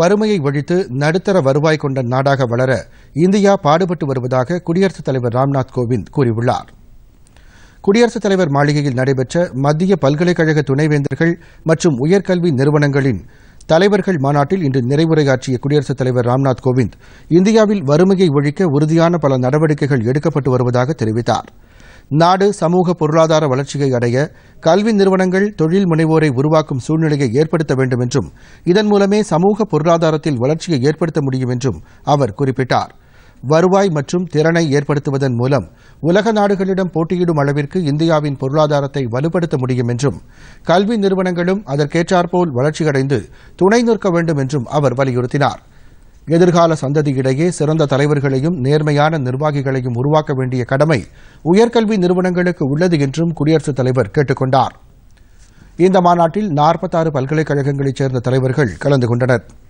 வறுமையை ஒழித்து நடுத்தர வருவாய் கொண்ட நாடாக வளர இந்தியா பாடுபட்டு வருவதாக குடியரசுத் தலைவர் ராம்நாத் கோவிந்த் கூறியுள்ளார் குடியரசுத் தலைவர் மாளிகையில் நடைபெற்ற மத்திய பல்கலைக்கழக துணைவேந்தர்கள் மற்றும் உயர்கல்வி நிறுவனங்களின் தலைவர்கள் மாநாட்டில் இன்று நிறைவுரையாற்றிய குடியரசுத் தலைவர் ராம்நாத் கோவிந்த் இந்தியாவில் வறுமையை ஒழிக்க உறுதியான பல நடவடிக்கைகள் எடுக்கப்பட்டு வருவதாக தெரிவித்தாா் நாடு சமூக பொருளாதார வளர்ச்சியை அடைய கல்வி நிறுவனங்கள் தொழில் முனைவோரை உருவாக்கும் சூழ்நிலையை ஏற்படுத்த வேண்டும் என்றும் இதன் மூலமே சமூக பொருளாதாரத்தில் வளர்ச்சியை ஏற்படுத்த முடியும் என்றும் அவர் குறிப்பிட்டார் வருவாய் மற்றும் திறனை ஏற்படுத்துவதன் மூலம் உலக நாடுகளிடம் போட்டியிடும் அளவிற்கு இந்தியாவின் பொருளாதாரத்தை வலுப்படுத்த முடியும் என்றும் கல்வி நிறுவனங்களும் அதற்கேற்றாற்போல் வளர்ச்சியடைந்து துணை நிற்க வேண்டும் என்றும் அவர் வலியுறுத்தினாா் எதிர்கால சந்ததியிடையே சிறந்த தலைவர்களையும் நேர்மையான நிர்வாகிகளையும் உருவாக்க வேண்டிய கடமை உயர்கல்வி நிறுவனங்களுக்கு உள்ளது என்றும் குடியரசுத் தலைவர் கேட்டுக் கொண்டார் இந்த மாநாட்டில் நாற்பத்தாறு பல்கலைக்கழகங்களைச் சேர்ந்த தலைவர்கள் கலந்து கொண்டனா்